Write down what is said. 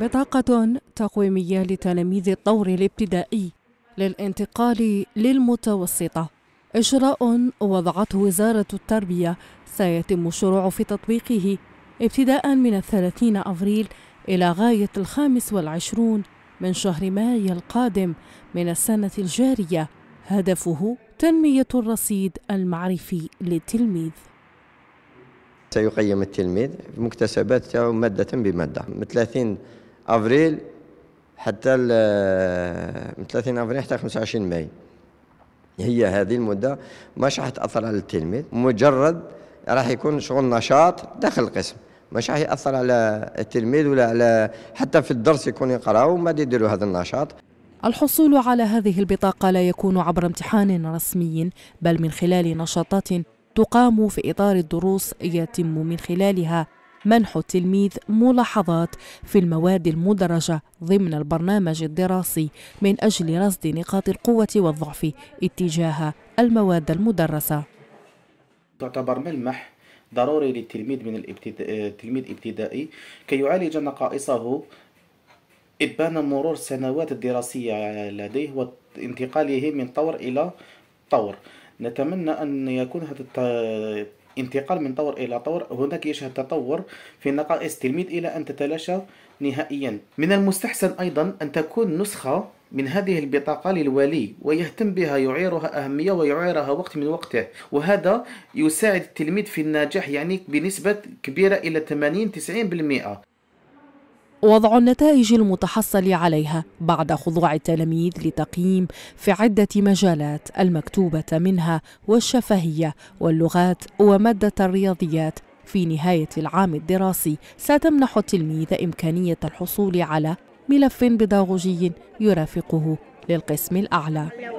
بطاقة تقويمية لتلاميذ الطور الابتدائي للانتقال للمتوسطة إجراء وضعته وزارة التربية سيتم الشروع في تطبيقه ابتداء من الثلاثين أفريل إلى غاية الخامس والعشرون من شهر ماي القادم من السنة الجارية هدفه تنمية الرصيد المعرفي للتلميذ حتى يقيم التلميذ المكتسبات تاعو مادة بمادة من 30 أفريل حتى من 30 أفريل حتى 25 ماي هي هذه المدة مش راح تأثر على التلميذ مجرد راح يكون شغل نشاط داخل القسم مش راح يأثر على التلميذ ولا على حتى في الدرس يكون يقرأ وما يديروا هذا النشاط الحصول على هذه البطاقة لا يكون عبر امتحان رسمي بل من خلال نشاطات تقام في إطار الدروس يتم من خلالها منح التلميذ ملاحظات في المواد المدرجة ضمن البرنامج الدراسي من أجل رصد نقاط القوة والضعف اتجاه المواد المدرسة تعتبر ملمح ضروري للتلميذ من الابتدائي تلميذ ابتدائي كي يعالج نقائصه إبان مرور السنوات الدراسية لديه وانتقاله من طور إلى طور نتمنى أن يكون هذا الانتقال من طور إلى طور هناك يشهد تطور في نقائص التلميذ إلى أن تتلاشى نهائيا من المستحسن أيضا أن تكون نسخة من هذه البطاقة للولي ويهتم بها يعيرها أهمية ويعيرها وقت من وقته وهذا يساعد التلميذ في النجاح يعني بنسبة كبيرة إلى 80-90% وضع النتائج المتحصل عليها بعد خضوع التلاميذ لتقييم في عدة مجالات المكتوبة منها والشفهية واللغات ومادة الرياضيات في نهاية العام الدراسي ستمنح التلميذ إمكانية الحصول على ملف بداغوجي يرافقه للقسم الأعلى